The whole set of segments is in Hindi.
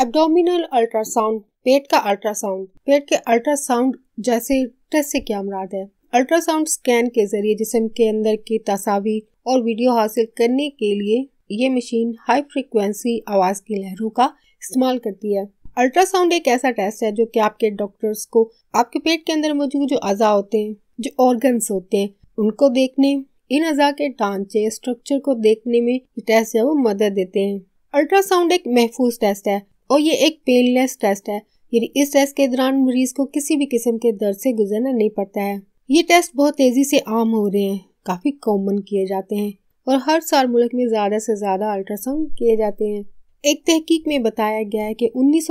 एब्डोमिनल अल्ट्रासाउंड पेट का अल्ट्रासाउंड पेट के अल्ट्रासाउंड जैसे टेस्ट से क्या मुराद है अल्ट्रासाउंड स्कैन के जरिए जिसम के अंदर की तस्वीर और वीडियो हासिल करने के लिए ये मशीन हाई फ्रिक्वेंसी आवाज की लहरों का इस्तेमाल करती है अल्ट्रासाउंड एक ऐसा टेस्ट है जो कि आपके डॉक्टर्स को आपके पेट के अंदर मौजूद जो अज़ा होते हैं जो ऑर्गन्स होते हैं उनको देखने इन अज़ा के ढांचे स्ट्रक्चर को देखने में टेस्ट है वो मदद देते हैं अल्ट्रासाउंड एक महफूज टेस्ट है और ये एक पेनलेस टेस्ट है यानी इस टेस्ट के दौरान मरीज को किसी भी किस्म के दर्द से गुजरना नहीं पड़ता है ये टेस्ट बहुत तेजी से आम हो रहे हैं काफी कॉमन किए जाते हैं और हर साल मुल्क में ज्यादा से ज्यादा अल्ट्रासाउंड किए जाते हैं एक तहकीक में बताया गया है कि उन्नीस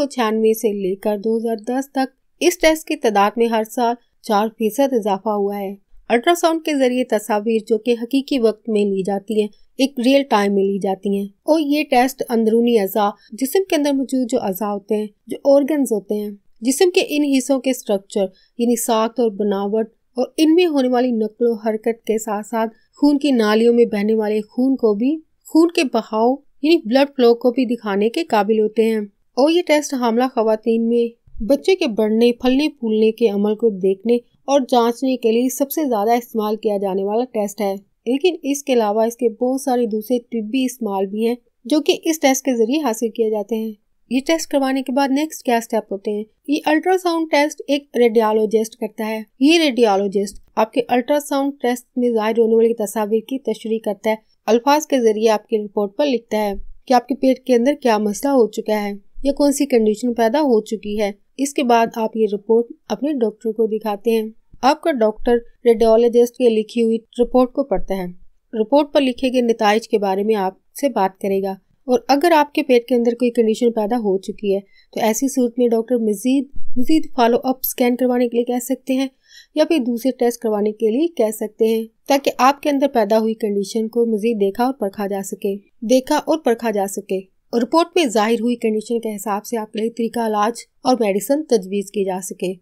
से लेकर 2010 तक इस टेस्ट की तादाद में हर साल चार फीसद इजाफा हुआ है अल्ट्रासाउंड के जरिए तस्वीर जो कि हकीकी वक्त में ली जाती है एक रियल टाइम में ली जाती हैं और ये टेस्ट अंदरूनी अज़ा जिसम के अंदर मौजूद जो अज़ा होते हैं जो ऑर्गन होते हैं जिसम के इन हिस्सों के स्ट्रक्चर यानी साख और बनावट और इनमें होने वाली नकलो हरकत के साथ साथ खून की नालियों में बहने वाले खून को भी खून के बहाव यानी ब्लड फ्लो को भी दिखाने के काबिल होते हैं और ये टेस्ट हमला खुवान में बच्चे के बढ़ने फलने फूलने के अमल को देखने और जांचने के लिए सबसे ज़्यादा इस्तेमाल किया जाने वाला टेस्ट है लेकिन इसके अलावा इसके बहुत सारे दूसरे तिब्बी इस्तेमाल भी हैं जो कि इस टेस्ट के जरिए हासिल किए जाते हैं ये टेस्ट करवाने के बाद नेक्स्ट क्या स्टेप होते हैं ये अल्ट्रासाउंड टेस्ट एक रेडियोलॉजिस्ट करता है ये रेडियोलॉजिस्ट आपके अल्ट्रासाउंड टेस्ट में जाहिर होने वाली तस्वीर की तशरी करता है अल्फाज के जरिए आपकी रिपोर्ट पर लिखता है कि आपके पेट के अंदर क्या मसला हो चुका है या कौन सी कंडीशन पैदा हो चुकी है इसके बाद आप ये रिपोर्ट अपने डॉक्टर को दिखाते हैं आपका डॉक्टर रेडियोलॉजिस्ट के लिखी हुई रिपोर्ट को पढ़ता है रिपोर्ट पर लिखे गए नतज के बारे में आपसे बात करेगा और अगर आपके पेट के अंदर कोई कंडीशन पैदा हो चुकी है तो ऐसी सूरत में doctor Majeed Majeed follow up scan करवाने के लिए कह सकते हैं या फिर दूसरे टेस्ट करवाने के लिए कह सकते हैं ताकि आपके अंदर पैदा हुई कंडीशन को मजीद देखा और परखा जा सके देखा और परखा जा सके और रिपोर्ट में जाहिर हुई कंडीशन के हिसाब से आप तरीका इलाज और मेडिसिन तजवीज़ की जा सके